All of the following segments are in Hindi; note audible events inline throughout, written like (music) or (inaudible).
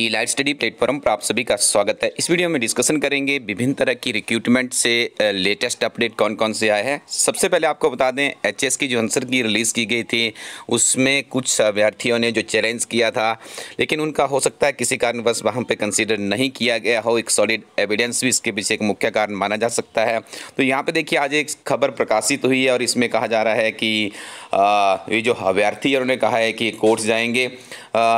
ई लाइव स्टडी प्लेटफॉर्म पर आप सभी का स्वागत है इस वीडियो में डिस्कशन करेंगे विभिन्न तरह की रिक्रूटमेंट से लेटेस्ट अपडेट कौन कौन से आए हैं सबसे पहले आपको बता दें एचएस की जो आंसर की रिलीज़ की गई थी उसमें कुछ अभ्यर्थियों ने जो चैलेंज किया था लेकिन उनका हो सकता है किसी कारण बस वहाँ पर कंसिडर नहीं किया गया हो एक सॉलिड एविडेंस भी इसके पीछे एक मुख्य कारण माना जा सकता है तो यहाँ पर देखिए आज एक खबर प्रकाशित हुई है और इसमें कहा जा रहा है कि ये जो अभ्यर्थी उन्होंने कहा है कि कोर्स जाएंगे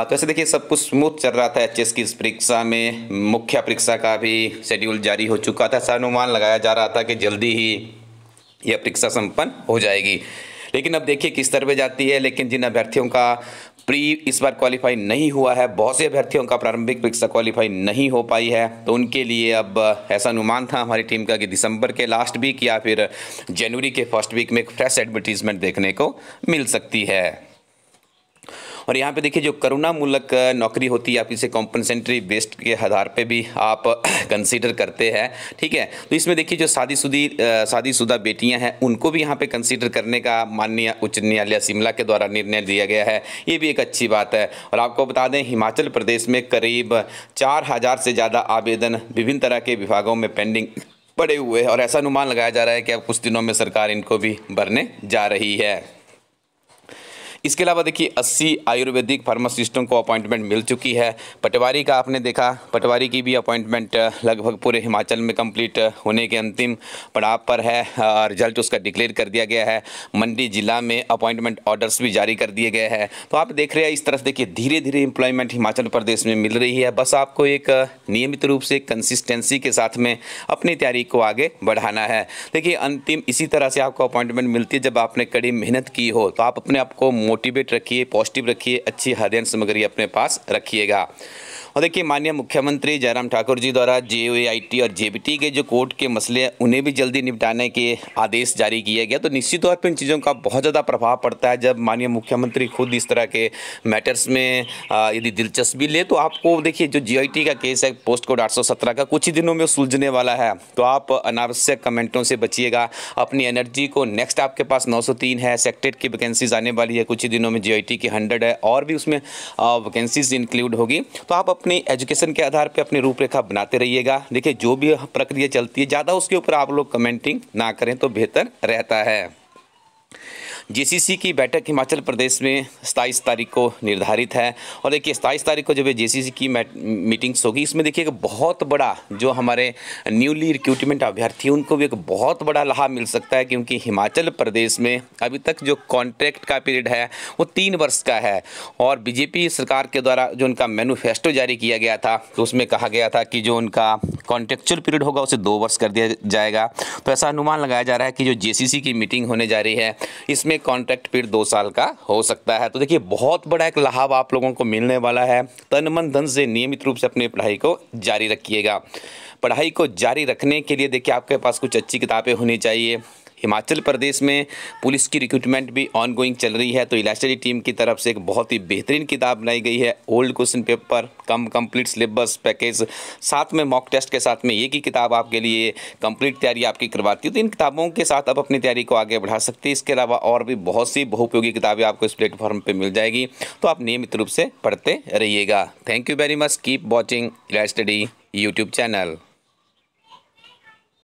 तो ऐसे देखिए सब कुछ स्मूथ चल रहा था एच की परीक्षा में मुख्य परीक्षा का भी शेड्यूल जारी हो चुका था ऐसा अनुमान लगाया जा रहा था कि जल्दी ही यह परीक्षा संपन्न हो जाएगी लेकिन अब देखिए किस तरह पर जाती है लेकिन जिन अभ्यर्थियों का प्री इस बार क्वालिफाई नहीं हुआ है बहुत से अभ्यर्थियों का प्रारंभिक परीक्षा क्वालिफाई नहीं हो पाई है तो उनके लिए अब ऐसा अनुमान था हमारी टीम का कि दिसंबर के लास्ट वीक या फिर जनवरी के फर्स्ट वीक में फ्रेश एडवर्टीजमेंट देखने को मिल सकती है और यहाँ पे देखिए जो करुणा मूलक नौकरी होती है आप इसे कॉम्पनसेंट्री बेस्ड के आधार पे भी आप कंसीडर (clears throat) करते हैं ठीक है तो इसमें देखिए जो शादीशुदी शादीशुदा बेटियाँ हैं उनको भी यहाँ पे कंसीडर करने का माननीय उच्च न्यायालय शिमला के द्वारा निर्णय दिया गया है ये भी एक अच्छी बात है और आपको बता दें हिमाचल प्रदेश में करीब चार हज़ार से ज़्यादा आवेदन विभिन्न तरह के विभागों में पेंडिंग पड़े हुए हैं और ऐसा अनुमान लगाया जा रहा है कि अब कुछ दिनों में सरकार इनको भी भरने जा रही है इसके अलावा देखिए अस्सी आयुर्वेदिक फार्मासिस्टों को अपॉइंटमेंट मिल चुकी है पटवारी का आपने देखा पटवारी की भी अपॉइंटमेंट लगभग पूरे हिमाचल में कम्प्लीट होने के अंतिम पड़ाव पर है रिजल्ट उसका डिक्लेयर कर दिया गया है मंडी जिला में अपॉइंटमेंट ऑर्डर्स भी जारी कर दिए गए हैं तो आप देख रहे हैं इस तरफ देखिए धीरे धीरे एम्प्लॉयमेंट हिमाचल प्रदेश में मिल रही है बस आपको एक नियमित रूप से कंसिस्टेंसी के साथ में अपनी तैयारी को आगे बढ़ाना है देखिए अंतिम इसी तरह से आपको अपॉइंटमेंट मिलती है जब आपने कड़ी मेहनत की हो तो आप अपने आप को मोटिवेट रखिए पॉजिटिव रखिए अच्छी हरियन सामग्री अपने पास रखिएगा और देखिए माननीय मुख्यमंत्री जयराम ठाकुर जी द्वारा जे और जे के जो कोर्ट के मसले हैं उन्हें भी जल्दी निपटाने के आदेश जारी किया गया तो निश्चित तौर पर इन चीज़ों का बहुत ज़्यादा प्रभाव पड़ता है जब माननीय मुख्यमंत्री खुद इस तरह के मैटर्स में यदि दिलचस्पी ले तो आपको देखिए जो जी का केस है पोस्ट कोड आठ का कुछ ही दिनों में सुलझने वाला है तो आप अनावश्यक कमेंटों से बचिएगा अपनी एनर्जी को नेक्स्ट आपके पास नौ है सेक्टेड की वैकेंसीज आने वाली है कुछ ही दिनों में जी की हंड्रेड है और भी उसमें वैकेंसीज इंक्लूड होगी तो आप अपनी एजुकेशन के आधार पे अपनी रूपरेखा बनाते रहिएगा देखिए जो भी प्रक्रिया चलती है ज़्यादा उसके ऊपर आप लोग कमेंटिंग ना करें तो बेहतर रहता है जीसीसी की बैठक हिमाचल प्रदेश में सताईस तारीख को निर्धारित है और देखिए सताईस तारीख को जब ये जीसीसी की मीटिंग्स होगी इसमें देखिएगा बहुत बड़ा जो हमारे न्यूली रिक्रूटमेंट अभ्यर्थी उनको भी एक बहुत बड़ा लाभ मिल सकता है क्योंकि हिमाचल प्रदेश में अभी तक जो कॉन्ट्रैक्ट का पीरियड है वो तीन वर्ष का है और बीजेपी सरकार के द्वारा जो उनका मैनुफेस्टो जारी किया गया था तो उसमें कहा गया था कि जो उनका कॉन्ट्रेक्चुअल पीरियड होगा उसे दो वर्ष कर दिया जाएगा तो ऐसा अनुमान लगाया जा रहा है कि जो जे की मीटिंग होने जा रही है इसमें में कॉन्ट्रैक्ट पीरियड दो साल का हो सकता है तो देखिए बहुत बड़ा एक लाभ आप लोगों को मिलने वाला है तन मन धन से नियमित रूप से अपनी पढ़ाई को जारी रखिएगा पढ़ाई को जारी रखने के लिए देखिए आपके पास कुछ अच्छी किताबें होनी चाहिए हिमाचल प्रदेश में पुलिस की रिक्रूटमेंट भी ऑनगोइंग चल रही है तो इलास्टरी टीम की तरफ से एक बहुत ही बेहतरीन किताब बनाई गई है old question paper cum complete syllabus package साथ में मॉक टेस्ट के साथ में एक ही किताब आपके लिए कंप्लीट तैयारी आपकी करवाती है तो इन किताबों के साथ आप अपनी तैयारी को आगे बढ़ा सकते हैं इसके अलावा और भी बहुत सी बहुपयोगी किताबें आपको इस प्लेटफॉर्म पर मिल जाएगी तो आप नियमित रूप से पढ़ते रहिएगा thank you very much keep watching इलास्टडी यूट्यूब चैनल